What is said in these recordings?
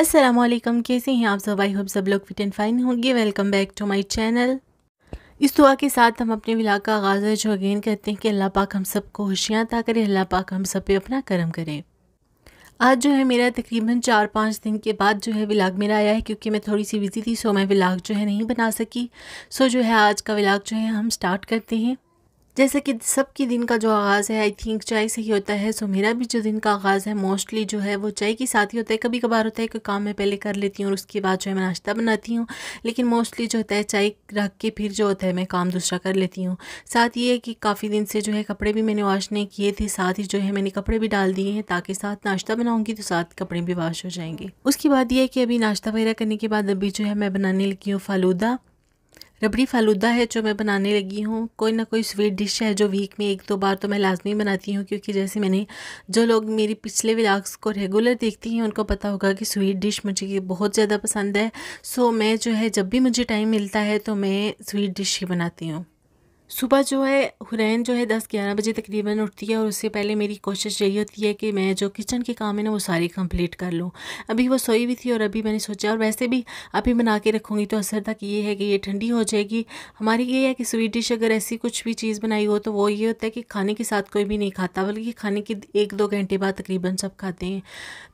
असलम कैसे हैं आप सब आई होप सब लोग फिट एंड फाइन होंगे welcome back to my channel इस दुआ के साथ हम अपने विलाग का आगाज़ जो अगेन कहते हैं कि अल्लाह पाक हम सब को होशियाँ अता करे अल्लाह पाक हम सब पे अपना करम करे आज जो है मेरा तकरीबन चार पाँच दिन के बाद जो है विलाग मेरा आया है क्योंकि मैं थोड़ी सी बिज़ी थी सो मैं विलाग जो है नहीं बना सकी सो जो है आज का विलाग जो है हम स्टार्ट करते हैं जैसे कि सबके दिन का जो आगाज़ है आई थिंक चाय से ही होता है सो मेरा भी जो दिन का आगाज़ है मोस्टली जो है वो चाय के साथ ही होता है कभी कभार होता है कि काम मैं पहले कर लेती हूँ और उसके बाद जो है मैं नाश्ता बनाती हूँ लेकिन मोस्टली जो होता है चाय रख के फिर जो होता है मैं काम दूसरा कर लेती हूँ साथ ये है कि काफ़ी दिन से जो है कपड़े भी मैंने वॉश नहीं किए थे साथ ही जो है मैंने कपड़े भी डाल दिए हैं ताकि साथ नाश्ता बनाऊँगी तो साथ कपड़े भी वॉश हो जाएंगे उसके बाद ये है कि अभी नाश्ता वगैरह करने के बाद अभी जो है मैं बनाने लगी हूँ फालूदा रबड़ी फालूदा है जो मैं बनाने लगी हूँ कोई ना कोई स्वीट डिश है जो वीक में एक दो बार तो मैं लाजमी बनाती हूँ क्योंकि जैसे मैंने जो लोग मेरी पिछले व्लाग्स को रेगुलर देखती हैं उनको पता होगा कि स्वीट डिश मुझे ये बहुत ज़्यादा पसंद है सो मैं जो है जब भी मुझे टाइम मिलता है तो मैं स्वीट डिश ही बनाती हूँ सुबह जो है हुरैन जो है दस ग्यारह बजे तकरीबन उठती है और उससे पहले मेरी कोशिश यही होती है कि मैं जो किचन के काम है ना वो सारे कंप्लीट कर लूँ अभी वो सोई हुई थी और अभी मैंने सोचा और वैसे भी अभी बना के रखूँगी तो असर तक ये है कि ये ठंडी हो जाएगी हमारी ये है कि स्वीट डिश अगर ऐसी कुछ भी चीज़ बनाई हो तो वो ये होता है कि खाने के साथ कोई भी नहीं खाता बल्कि खाने के एक दो घंटे बाद तकरीबन सब खाते हैं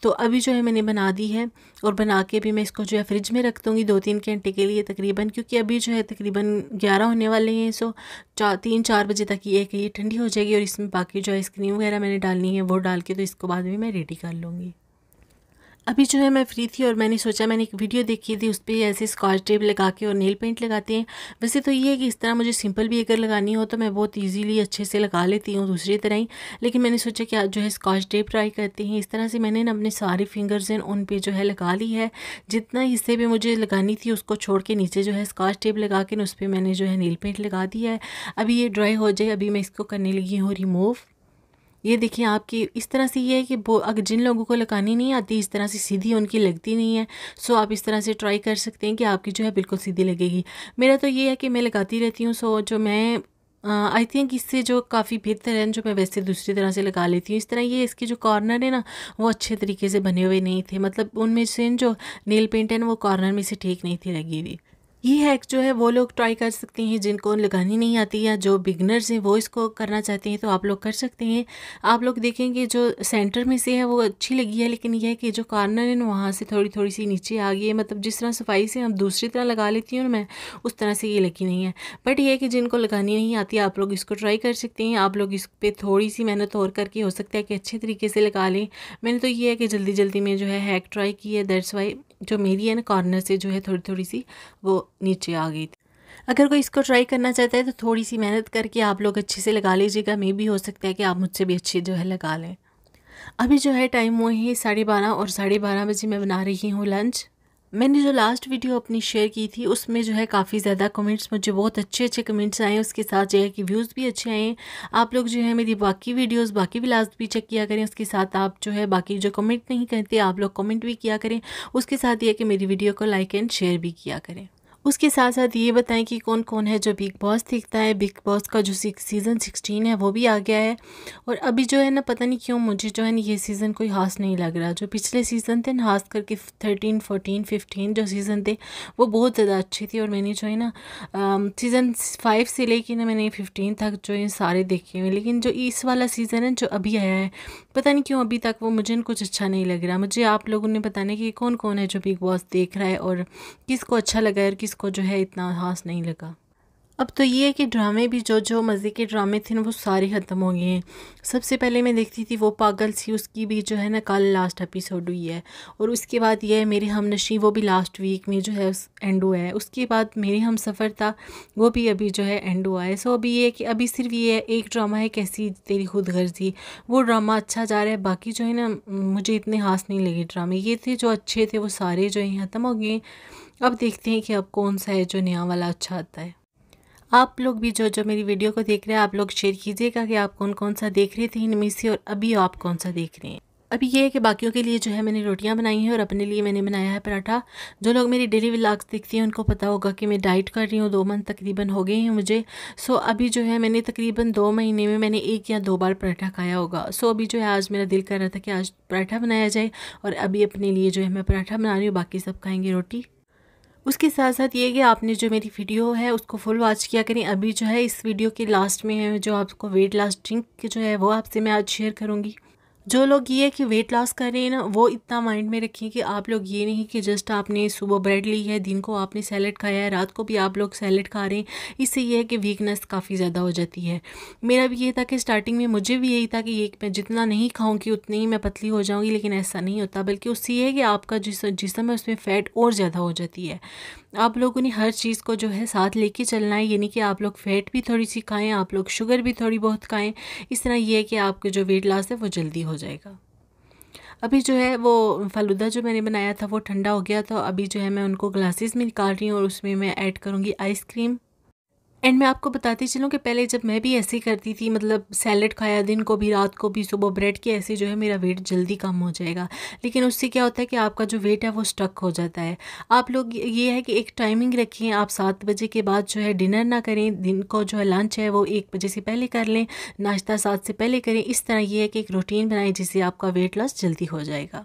तो अभी जो है मैंने बना दी है और बना के अभी मैं इसको जो है फ्रिज में रख दूँगी दो तीन घंटे के लिए तकरीबन क्योंकि अभी जो है तकरीबन ग्यारह होने वाले हैं सो चार तीन चार बजे तक ये एक ये ठंडी हो जाएगी और इसमें बाकी जो आइसक्रीम वगैरह मैंने डालनी है वो डाल के तो इसको बाद में मैं रेडी कर लूँगी अभी जो है मैं फ्री थी और मैंने सोचा मैंने एक वीडियो देखी थी उस पर ऐसे स्कॉच टेप लगा के और नेल पेंट लगाते हैं वैसे तो ये है कि इस तरह मुझे सिंपल भी अगर लगानी हो तो मैं बहुत ईजीली अच्छे से लगा लेती हूँ दूसरी तरह ही लेकिन मैंने सोचा कि आज जो है स्कॉच टेप ट्राई करते हैं इस तरह से मैंने ना अपने सारे फिंगर्स हैं उन पर जो है लगा ली है जितना हिस्से पर मुझे लगानी थी उसको छोड़ के नीचे जो है स्कॉच टेप लगा के उस पर मैंने जो है नेल पेंट लगा दिया है अभी ये ड्राई हो जाए अभी मैं इसको करने लगी हूँ रिमूव ये देखिए आपकी इस तरह से ये है कि वो अगर जिन लोगों को लगानी नहीं आती इस तरह से सीधी उनकी लगती नहीं है सो आप इस तरह से ट्राई कर सकते हैं कि आपकी जो है बिल्कुल सीधी लगेगी मेरा तो ये है कि मैं लगाती रहती हूँ सो जो मैं आई थिंक इससे जो काफ़ी बेहतर है जो मैं वैसे दूसरी तरह से लगा लेती हूँ इस तरह ये इसके जो कॉर्नर है ना वो अच्छे तरीके से बने हुए नहीं थे मतलब उनमें से जो नेल पेंट है ना वो कॉर्नर में से ठीक नहीं थी लगी हुई ये हैक जो है वो लोग ट्राई कर सकते हैं जिनको लगानी नहीं आती या जो बिगनर्स हैं वो इसको करना चाहते हैं तो आप लोग कर सकते हैं आप लोग देखेंगे जो सेंटर में से है वो अच्छी लगी है लेकिन यह है कि जो कॉर्नर है ना वहाँ से थोड़ी थोड़ी सी नीचे आ गई है मतलब जिस तरह सफाई से हम दूसरी तरह लगा लेती हूँ मैं उस तरह से ये लगी नहीं है बट ये है कि जिनको लगानी नहीं आती आप लोग इसको ट्राई कर सकते हैं आप लोग इस पर थोड़ी सी मेहनत और करके हो सकता है कि अच्छे तरीके से लगा लें मैंने तो ये है कि जल्दी जल्दी में जो है हैक ट्राई की है दैट्स वाई जो मेरी है ना कॉर्नर से जो है थोड़ी थोड़ी सी वो नीचे आ गई थी अगर कोई इसको ट्राई करना चाहता है तो थोड़ी सी मेहनत करके आप लोग अच्छे से लगा लीजिएगा मे भी हो सकता है कि आप मुझसे भी अच्छी जो है लगा लें अभी जो है टाइम वो है साढ़े बारह और साढ़े बारह बजे मैं बना रही हूँ लंच मैंने जो लास्ट वीडियो अपनी शेयर की थी उसमें जो है काफ़ी ज़्यादा कमेंट्स मुझे बहुत अच्छे अच्छे कमेंट्स आए उसके साथ जो है कि व्यूज़ भी अच्छे आए आप लोग जो है मेरी बाकी वीडियोस बाकी भी लास्ट भी चेक किया करें उसके साथ आप जो है बाकी जो कमेंट नहीं करते आप लोग कमेंट भी किया करें उसके साथ ये कि मेरी वीडियो को लाइक एंड शेयर भी किया करें उसके साथ साथ ये बताएं कि कौन कौन है जो बिग बॉस दिखता है बिग बॉस का जो सीज़न सिक्सटीन है वो भी आ गया है और अभी जो है ना पता नहीं क्यों मुझे जो है ना ये सीज़न कोई हास नहीं लग रहा जो पिछले सीज़न थे ना खास करके थर्टीन फोर्टीन फिफ्टीन जो सीज़न थे वो बहुत ज़्यादा अच्छे थे और मैंने जो है ना सीज़न फाइव से लेके ना मैंने फिफ्टीन तक जो है सारे देखे हुए लेकिन जो इस वाला सीज़न है जो अभी आया है पता नहीं क्यों अभी तक वो मुझे कुछ अच्छा नहीं लग रहा मुझे आप लोगों ने बताने कि कौन कौन है जो बिग बॉस देख रहा है और किसको अच्छा लगा है और किस इसको जो है इतना खास नहीं लगा अब तो ये है कि ड्रामे भी जो जो मज़े के ड्रामे थे ना वो सारे ख़त्म हो गए हैं सबसे पहले मैं देखती थी वो पागल सी उसकी भी जो है ना कल लास्ट एपिसोड हुई है और उसके बाद ये है मेरे हम नशी वो भी लास्ट वीक में जो है एंड हुआ है उसके बाद मेरे हम सफ़र था वो भी अभी जो है एंड हुआ है सो अभी ये है कि अभी सिर्फ ये है एक ड्रामा है कैसी तेरी खुद गर्जी वो ड्रामा अच्छा जा रहा है बाकी जो है ना मुझे इतने हास नहीं लगे ड्रामे ये थे जो अच्छे थे वो सारे जो है ख़त्म हो गए अब देखते हैं कि अब कौन सा है जो नया वाला अच्छा आता है आप लोग भी जो जो मेरी वीडियो को देख रहे हैं आप लोग शेयर कीजिएगा कि आप कौन कौन सा देख रहे थे इनमें से और अभी आप कौन सा देख रहे हैं अभी ये है कि बाकियों के लिए जो है मैंने रोटियां बनाई हैं और अपने लिए मैंने बनाया है पराठा जो लोग मेरी डेली व्लाग्स देखते हैं उनको पता होगा कि मैं डाइट कर रही हूँ दो मंथ तकरीबन हो गए हैं मुझे सो अभी जो है मैंने तकरीबन दो महीने में मैंने एक या दो बार पराठा खाया होगा सो अभी जो है आज मेरा दिल कर रहा था कि आज पराठा बनाया जाए और अभी अपने लिए जो है मैं पराठा बना रही हूँ बाकी सब खाएँगे रोटी उसके साथ साथ ये कि आपने जो मेरी वीडियो है उसको फुल वॉच किया करें अभी जो है इस वीडियो के लास्ट में जो आपको वेट लास्टिंग जो है वो आपसे मैं आज शेयर करूँगी जो लोग ये कि वेट लॉस कर रहे हैं ना वो इतना माइंड में रखें कि आप लोग ये नहीं कि जस्ट आपने सुबह ब्रेड ली है दिन को आपने सैलड खाया है रात को भी आप लोग सैलड खा रहे हैं इससे यह है कि वीकनेस काफ़ी ज़्यादा हो जाती है मेरा भी ये था कि स्टार्टिंग में मुझे भी यही था कि एक मैं जितना नहीं खाऊँगी उतनी ही मैं पतली हो जाऊँगी लेकिन ऐसा नहीं होता बल्कि उससे यह है कि आपका जिस जिसम है उसमें फ़ैट और ज़्यादा हो जाती है आप लोगों ने हर चीज़ को जो है साथ लेके चलना है यानी कि आप लोग फैट भी थोड़ी सी खाएँ आप लोग शुगर भी थोड़ी बहुत खाएँ इस तरह ये है कि आपका जो वेट लॉस है वो जल्दी हो जाएगा अभी जो है वो फलूदा जो मैंने बनाया था वो ठंडा हो गया तो अभी जो है मैं उनको ग्लासेस में निकाल रही हूँ और उसमें मैं ऐड करूँगी आइसक्रीम एंड मैं आपको बताती चलूँ कि पहले जब मैं भी ऐसे ही करती थी मतलब सैलड खाया दिन को भी रात को भी सुबह ब्रेड के ऐसे जो है मेरा वेट जल्दी कम हो जाएगा लेकिन उससे क्या होता है कि आपका जो वेट है वो स्टक हो जाता है आप लोग ये है कि एक टाइमिंग रखें आप सात बजे के बाद जो है डिनर ना करें दिन को जो है लंच है वो एक बजे से पहले कर लें नाश्ता सात से पहले करें इस तरह ये है कि एक रूटीन बनाएं जिससे आपका वेट लॉस जल्दी हो जाएगा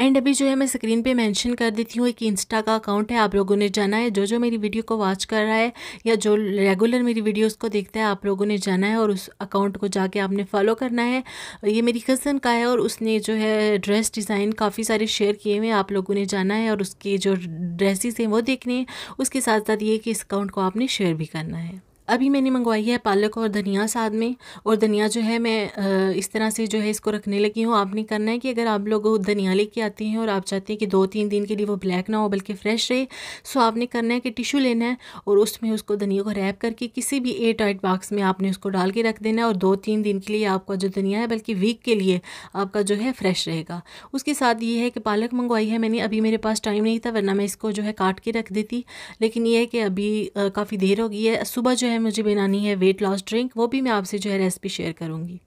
एंड अभी जो है मैं स्क्रीन पे मेंशन कर देती हूँ एक इंस्टा का अकाउंट है आप लोगों ने जाना है जो जो मेरी वीडियो को वॉच कर रहा है या जो रेगुलर मेरी वीडियोस को देखता है आप लोगों ने जाना है और उस अकाउंट को जाके आपने फॉलो करना है ये मेरी कज़न का है और उसने जो है ड्रेस डिज़ाइन काफ़ी सारे शेयर किए हुए आप लोगों ने जाना है और उसकी जो ड्रेसिस हैं वो देखने उसके साथ साथ ये कि इस अकाउंट को आपने शेयर भी करना है अभी मैंने मंगवाई है पालक और धनिया साथ में और धनिया जो है मैं इस तरह से जो है इसको रखने लगी हूँ आपने करना है कि अगर आप लोग धनिया लेके आते हैं और आप चाहते हैं कि दो तीन दिन के लिए वो ब्लैक ना हो बल्कि फ्रेश रहे सो आपने करना है कि टिशू लेना है और उसमें उसको धनिया को रैप करके किसी भी एयर टाइट बॉक्स में आपने उसको डाल के रख देना है और दो तीन दिन के लिए आपका जो धनिया है बल्कि वीक के लिए आपका जो है फ्रेश रहेगा उसके साथ ये है कि पालक मंगवाई है मैंने अभी मेरे पास टाइम नहीं था वरना मैं इसको जो है काट के रख देती लेकिन ये है कि अभी काफ़ी देर हो गई है सुबह जो है है मुझे बनानी है वेट लॉस ड्रिंक वो भी मैं आपसे जो है रेसिपी शेयर करूँगी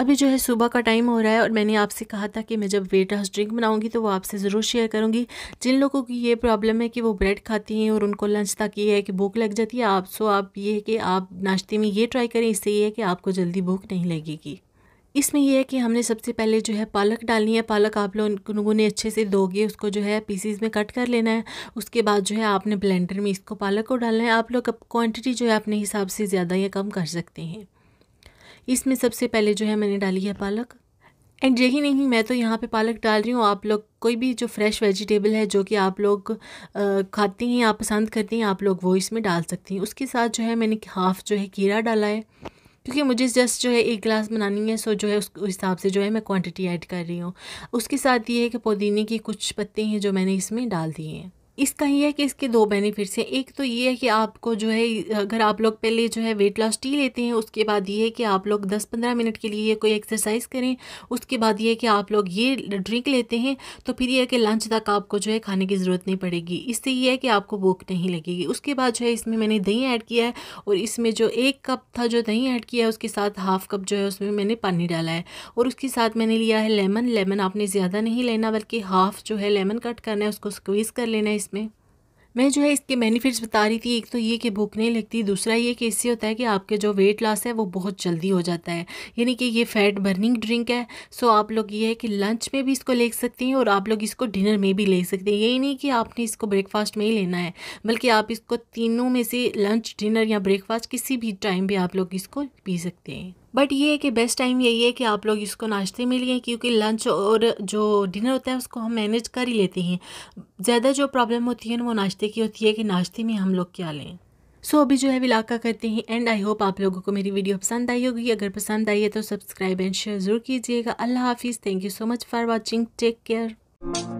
अभी जो है सुबह का टाइम हो रहा है और मैंने आपसे कहा था कि मैं जब वेट लॉस ड्रिंक बनाऊंगी तो वो आपसे ज़रूर शेयर करूंगी जिन लोगों की ये प्रॉब्लम है कि वो ब्रेड खाती हैं और उनको लंच तक ये है कि भूख लग जाती है आप सो आप ये है कि आप नाश्ते में ये ट्राई करें इससे ये है कि आपको जल्दी भूख नहीं लगेगी इसमें यह है कि हमने सबसे पहले जो है पालक डालनी है पालक आप लोगों ने अच्छे से दोगे उसको जो है पीसीज में कट कर लेना है उसके बाद जो है आपने ब्लेंडर में इसको पालक को डालना है आप लोग क्वांटिटी जो है अपने हिसाब से ज़्यादा या कम कर सकते हैं इसमें सबसे पहले जो है मैंने डाली है पालक एंड यही नहीं मैं तो यहाँ पे पालक डाल रही हूँ आप लोग कोई भी जो फ्रेश वेजिटेबल है जो कि आप लोग खाते हैं या पसंद करते हैं आप लोग वो इसमें डाल सकते हैं उसके साथ जो है मैंने हाफ़ जो है कीरा डाला है क्योंकि मुझे जस्ट जो है एक गिलास बनानी है सो जो है उस हिसाब से जो है मैं क्वांटिटी ऐड कर रही हूँ उसके साथ ये है कि पुदीने की कुछ पत्ते हैं जो मैंने इसमें डाल दिए हैं इसका ये है कि इसके दो बेनिफिट्स हैं एक तो ये है कि आपको जो है अगर आप लोग पहले जो है वेट लॉस टी लेते हैं उसके बाद ये है कि आप लोग 10-15 मिनट के लिए कोई एक्सरसाइज करें उसके बाद ये है कि आप लोग ये ड्रिंक लेते हैं तो फिर ये है कि लंच तक आपको जो है खाने की ज़रूरत नहीं पड़ेगी इससे ये है कि आपको भूख नहीं लगेगी उसके बाद जो है इसमें मैंने दही ऐड किया है और इसमें जो एक कप था जो दही ऐड किया है उसके साथ हाफ़ कप जो है उसमें मैंने पानी डाला है और उसके साथ मैंने लिया है लेमन लेमन आपने ज़्यादा नहीं लेना बल्कि हाफ़ जो है लेमन कट करना है उसको स्क्वीज़ कर लेना है इसमें मैं जो है इसके बेनिफिट्स बता रही थी एक तो ये कि भूख नहीं लगती दूसरा ये कि इससे होता है कि आपके जो वेट लॉस है वो बहुत जल्दी हो जाता है यानी कि ये फैट बर्निंग ड्रिंक है सो आप लोग ये है कि लंच में भी इसको ले सकते हैं और आप लोग इसको डिनर में भी ले सकते हैं यही नहीं कि आपने इसको ब्रेकफास्ट में ही लेना है बल्कि आप इसको तीनों में से लंच डिनर या ब्रेकफास्ट किसी भी टाइम भी आप लोग इसको पी सकते हैं बट ये है कि बेस्ट टाइम यही है कि आप लोग इसको नाश्ते में लें क्योंकि लंच और जो डिनर होता है उसको हम मैनेज कर ही लेते हैं ज़्यादा जो प्रॉब्लम होती है ना वो नाश्ते की होती है कि नाश्ते में हम लोग क्या लें सो so, अभी जो है विलाका करते हैं एंड आई होप आप लोगों को मेरी वीडियो पसंद आई होगी अगर पसंद आई है तो सब्सक्राइब एंड शेयर ज़रूर कीजिएगा अल्लाह हाफिज़ thank you so much for watching take care